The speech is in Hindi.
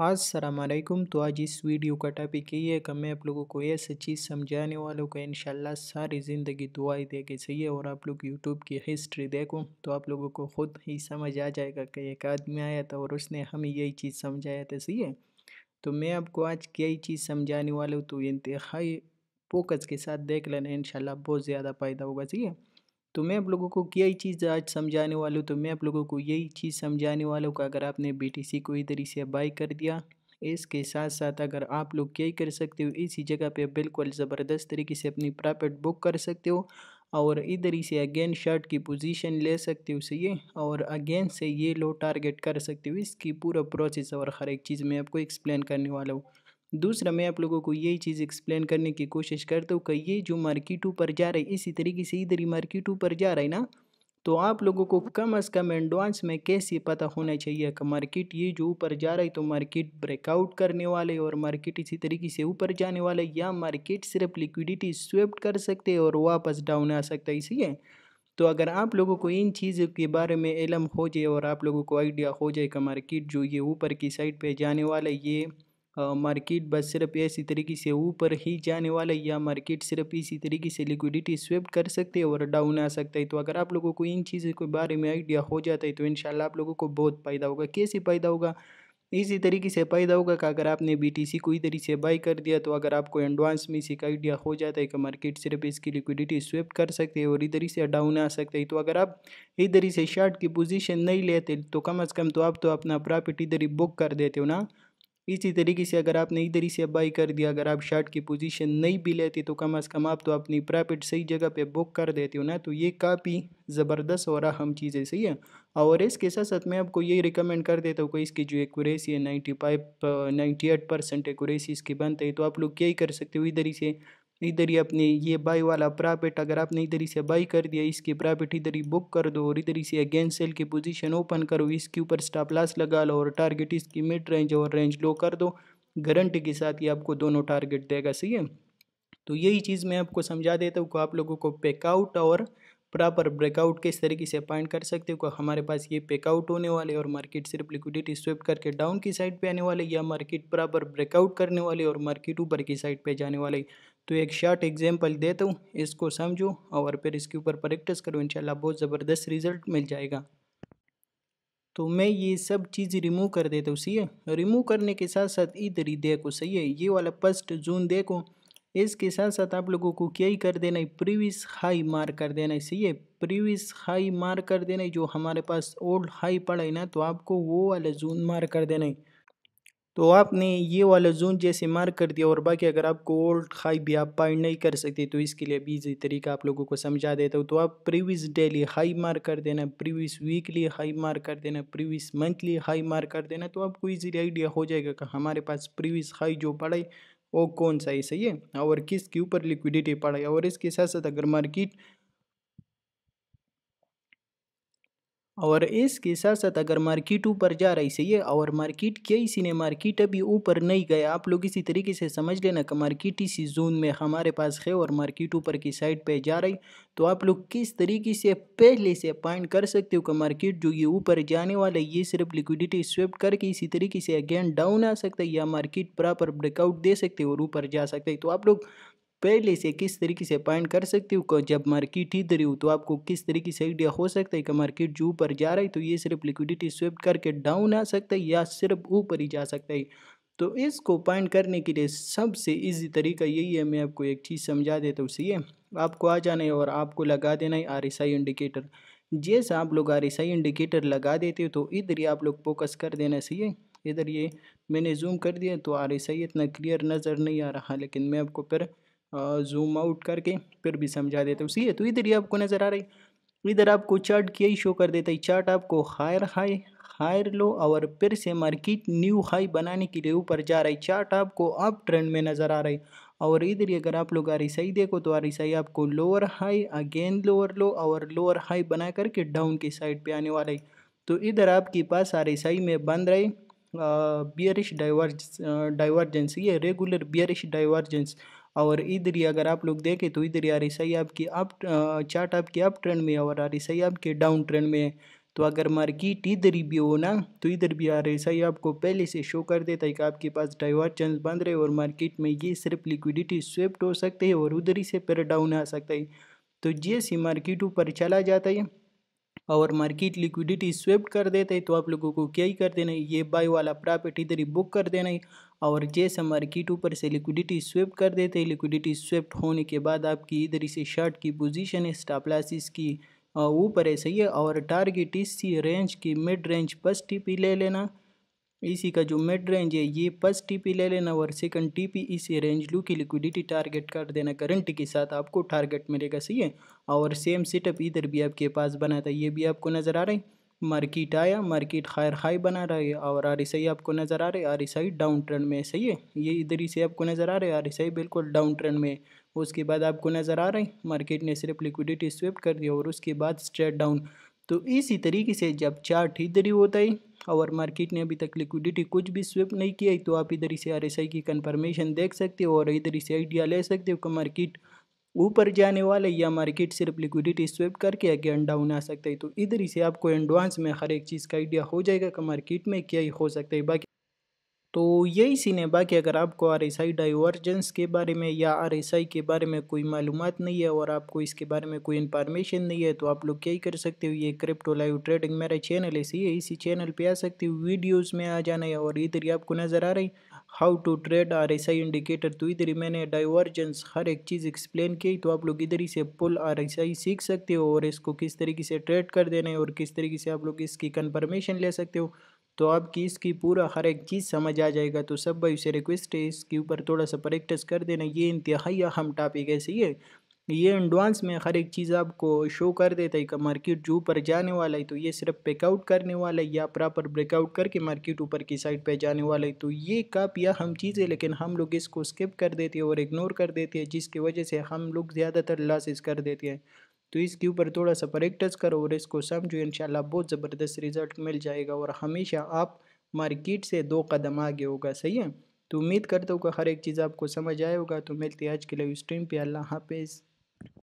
असलम तो आज इस वीडियो का टॉपिक यही है कि मैं आप लोगों को ऐसी चीज़ समझाने वाला हूँ कि इन सारी ज़िंदगी दुआई दे के सही है और आप लोग यूट्यूब की हिस्ट्री देखो तो आप लोगों को खुद ही समझ आ जाएगा कि एक आदमी आया था और उसने हमें यही चीज़ समझाया था सही है तो मैं आपको आज यही चीज़ समझाने वाला हूँ तो इंतहाई फोकस के साथ देख लेना इन बहुत ज़्यादा फ़ायदा होगा सही है तो मैं आप लोगों को यही चीज़ आज समझाने वाला हूँ तो मैं आप लोगों को यही चीज़ समझाने वाला हूँ कि अगर आपने सी को इधर से बाई कर दिया इसके साथ साथ अगर आप लोग यही कर सकते हो इसी जगह पे बिल्कुल ज़बरदस्त तरीके से अपनी प्रॉफिट बुक कर सकते हो और इधर ही से अगेन शर्ट की पोजीशन ले सकते हो सही और अगेन से ये लो टारगेट कर सकते हो इसकी पूरा प्रोसेस और हर एक चीज़ मैं आपको एक्सप्लेन करने वाला हूँ दूसरा मैं आप लोगों को यही चीज़ एक्सप्लेन करने की कोशिश करता हूँ कि ये जो मार्केट ऊपर जा रही है इसी तरीके से इधर ही मार्केट ऊपर जा रहा है ना तो आप लोगों को कम अज़ कम एडवांस में कैसे पता होना चाहिए कि मार्केट ये जो ऊपर जा रही तो मार्केट ब्रेकआउट करने वाले और मार्केट इसी तरीके से ऊपर जाने वाले या मार्केट सिर्फ लिक्विडिटी स्वेप्ट कर सकते और वापस डाउन आ सकता है इसलिए तो अगर आप लोगों को इन चीज़ों के बारे में इलम हो जाए और आप लोगों को आइडिया हो जाए कि मार्केट जो ये ऊपर की साइड पर जाने वाला ये मार्केट बस सिर्फ इसी तरीके से ऊपर ही जाने वाला है या मार्केट सिर्फ इसी तरीके से लिक्विडिटी स्वेप कर सकते हैं और डाउन आ सकता है तो अगर आप लोगों को इन चीज़ों के बारे में आइडिया हो जाता है तो इन आप लोगों को बहुत फ़ायदा होगा कैसे फ़ायदा होगा इसी तरीके से फ़ायदा होगा कि अगर आपने सी को इधर से बाई कर दिया तो अगर आपको एडवांस में इसी का आइडिया हो जाता है कि मार्केट सिर्फ इसकी लिक्विडिटी स्वेप कर सकते हैं और इधर से डाउन आ सकता है तो अगर आप इधर से शार्ट की पोजीशन नहीं लेते तो कम अज़ कम तो आप तो अपना प्रॉफिट इधर ही बुक कर देते हो ना इसी तरीके से अगर आपने इधर ही से बाई कर दिया अगर आप शार्ट की पोजीशन नहीं भी लेते तो कम अज़ कम आप तो अपनी प्रॉफिट सही जगह पे बुक कर देते हो ना तो ये काफ़ी ज़बरदस्त और अहम चीज़ है सही है और इसके साथ साथ मैं आपको ये रिकमेंड कर देता हूँ कि इसकी जो एक्यूरेसी है ninety five ninety eight percent accuracy इसकी बनती है तो आप लोग यही कर सकते हो इधर ही से इधर ही अपने ये बाई वाला प्रॉफिट अगर आपने इधर ही से बाई कर दिया इसकी प्रॉफिट इधर ही बुक कर दो और इधर ही से अगेन सेल की पोजीशन ओपन करो इसके ऊपर स्टॉप लॉस लगा लो और टारगेट इसकी मिड रेंज और रेंज लो कर दो गारंटी के साथ ये आपको दोनों टारगेट देगा सही है तो यही चीज़ मैं आपको समझा देता हूँ आप लोगों को पेकआउट और प्रॉपर ब्रेकआउट किस तरीके से अपॉइंट कर सकते हो हमारे पास ये पेकआउट होने वाले और मार्केट सिर्फ लिक्विडिटी स्वेप करके डाउन की साइड पे आने वाले या मार्केट प्रॉपर ब्रेकआउट करने वाले और मार्केट ऊपर की साइड पे जाने वाले तो एक शॉर्ट एग्जाम्पल देता हूँ इसको समझो और फिर इसके ऊपर प्रैक्टिस करो इंशाल्लाह बहुत ज़बरदस्त रिज़ल्ट मिल जाएगा तो मैं ये सब चीज़ रिमूव कर देता हूँ सही है रिमूव करने के साथ साथ इधर ही देखो सही है ये वाला फर्स्ट जून देखो इसके साथ साथ आप लोगों को क्या ही कर देना है प्रीवियस हाई मार कर देना है सही है प्रीवियस हाई मार कर देना है जो हमारे पास ओल्ड हाई पड़ा है ना तो आपको वो वाला जून मार कर देना है तो आपने ये वाला जोन जैसे मार्क कर दिया और बाकी अगर आपको ओल्ड हाई भी आप पाइंड नहीं कर सकते तो इसके लिए भी इसी तरीका आप लोगों को समझा देता हूँ तो आप प्रीवियस डेली हाई मार्क कर देना प्रीवियस वीकली हाई मार्क कर देना प्रीवियस मंथली हाई मार्क कर देना तो आपको इजीली आइडिया हो जाएगा कि हमारे पास प्रीवियस हाई जो पड़ा वो कौन सा है सही है और किसके ऊपर लिक्विडिटी पड़ा है और इसके साथ साथ अगर मार्केट और इसके साथ साथ अगर मार्केट ऊपर जा रही सही है और मार्केट के इसी ने मार्केट अभी ऊपर नहीं गया आप लोग इसी तरीके से समझ लेना कि मार्केट इसी जोन में हमारे पास है और मार्केट ऊपर की साइड पे जा रही तो आप लोग किस तरीके से पहले से पॉइंट कर सकते हो कि मार्केट जो ये ऊपर जाने वाला है ये सिर्फ लिक्विडिटी स्वेप करके इसी तरीके से अगेन डाउन आ सकता है या मार्केट प्रॉपर ब्रेकआउट दे सकते हो और ऊपर जा सकते हैं तो आप लोग पहले से किस तरीके से पॉइंट कर सकती हूँ जब मार्केट इधर हो तो आपको किस तरीके से आइडिया हो सकता है कि मार्केट जो ऊपर जा रही है तो ये सिर्फ लिक्विडिटी स्विप करके डाउन आ सकता है या सिर्फ ऊपर ही जा सकता है तो इसको पॉइंट करने के लिए सबसे ईजी तरीका यही है मैं आपको एक चीज़ समझा देता हूँ सीए आपको आ जाना है और आपको लगा देना है आर इंडिकेटर जैसा आप लोग आर इंडिकेटर लगा देते हो तो इधर ही आप लोग फोकस कर देना सीए इधर ये मैंने जूम कर दिया तो आर इतना क्लियर नज़र नहीं आ रहा लेकिन मैं आपको फिर जूम आउट करके फिर भी समझा देता हूँ सी है तो इधर ही आपको नज़र आ रही इधर आपको चार्ट किया ही शो कर देता है चार्ट आपको हायर हाई हायर लो और फिर से मार्केट न्यू हाई बनाने के लिए ऊपर जा रही चार्ट आपको अप ट्रेंड में नज़र आ रही और इधर ही अगर आप लोग आर एस देखो तो आर एस आपको lower high again lower low और लोअर हाई बना करके डाउन के साइड पे आने वाला है तो इधर आपके पास आर एस में बन रही बियरिश डाइवर्ज डाइवर्जेंस ये रेगुलर बियरिश डाइवर्जेंस और इधर ही अगर आप लोग देखें तो इधर ही सही आपकी अप चार्ट आपकी अप ट्रेंड में है और सही आपके डाउन ट्रेंड में है तो अगर मार्केट इधर ही भी हो ना तो इधर भी आ रही सही आपको पहले से शो कर देता है कि आपके पास डाइवर्जेंस बन रहे और मार्केट में ये सिर्फ लिक्विडिटी स्वेप्ट हो सकते हैं और उधर ही से पैर डाउन आ सकता है तो जैसे मार्केट ऊपर चला जाता है और मार्केट लिक्विडिटी स्वेप्ट कर देते हैं तो आप लोगों को क्या ही कर देना है ये बाई वाला प्रॉफिट इधर ही बुक कर देना है और जैसे मार्केट ऊपर से लिक्विडिटी स्वेप कर देते हैं लिक्विडिटी स्वेप्ट होने के बाद आपकी इधर से शर्ट की पोजिशन है स्टाप लासिस की ऊपर है सही है और टारगेट इसी रेंज की मिड रेंज पस्टी पी ही ले लेना इसी का जो मिड रेंज है ये फर्स्ट टीपी ले लेना और सेकंड टीपी इसी रेंज लू की लिक्विडिटी टारगेट कर देना करंट के साथ आपको टारगेट मिलेगा सही है और सेम सेटअप इधर भी आपके पास बना था ये भी आपको नज़र आ रहा है मार्केट आया मार्केट हायर हाई बना रहा है और आर एस आपको नज़र आ रहा है आर एस डाउन ट्रेंड में सही है ये इधर ही से आपको नज़र आ रहा है आर बिल्कुल डाउन ट्रेंड में उसके बाद आपको नज़र आ रहा है मार्केट ने सिर्फ लिक्विडिटी स्विप कर दिया और उसके बाद स्ट्रेट डाउन तो इसी तरीके से जब चार्ट इधर ही होता है और मार्केट ने अभी तक लिक्विडिटी कुछ भी स्विप नहीं किया है तो आप इधर से आर की कन्फर्मेशन देख सकते हो और इधर से आइडिया ले सकते हो कि मार्केट ऊपर जाने वाला या मार्केट सिर्फ लिक्विडिटी स्विप करके अगेन डाउन आ सकता है तो इधर से आपको एडवांस में हर एक चीज़ का आइडिया हो जाएगा कि मार्केट में क्या ही हो सकता है बाकी तो यही सीन है बाकी अगर आपको आर एस आई डाइवर्जेंस के बारे में या आर एस आई के बारे में कोई मालूम नहीं है और आपको इसके बारे में कोई इन्फॉर्मेशन नहीं है तो आप लोग क्या ही कर सकते हो ये क्रिप्टो लाइव ट्रेडिंग मेरा चैनल है सही है इसी चैनल पे आ सकते हो वीडियोज़ में आ जाना है और इधर ही आपको नज़र आ रही how to trade R S I indicator तो इधर ही मैंने डाइवर्जेंस हर एक चीज़ एक्सप्लेन की तो आप लोग इधर ही से पुल आर एस आई सीख सकते हो और इसको किस तरीके से ट्रेड कर देना है और किस तरीके से आप लोग इसकी कन्फर्मेशन ले सकते हो तो आपकी इसकी पूरा हर एक चीज़ समझ आ जाएगा तो सब भाई से रिक्वेस्ट है इसके ऊपर थोड़ा सा प्रैक्टिस कर देना ये इंतहाई अहम टॉपिक है सही है ये एडवांस में हर एक चीज़ आपको शो कर देता है कि मार्केट जो ऊपर जाने वाला है तो ये सिर्फ पेकआउट करने वाला है या प्रॉपर ब्रेकआउट करके मार्केट ऊपर की साइड पे जाने वाला है तो ये काफ़ी अहम चीज़ है लेकिन हम लोग इसको स्किप कर देते हैं और इग्नोर कर देते हैं जिसकी वजह से हम लोग ज़्यादातर लॉसेस कर देते हैं तो इसके ऊपर थोड़ा सा प्रैक्टिस करो और इसको समझो इन बहुत ज़बरदस्त रिज़ल्ट मिल जाएगा और हमेशा आप मार्केट से दो कदम आगे होगा सही है तो उम्मीद करता हूँ कि हर एक चीज़ आपको समझ आए होगा तो मिलती है आज के लिए स्ट्रीम पे अल्लाह हाफिज़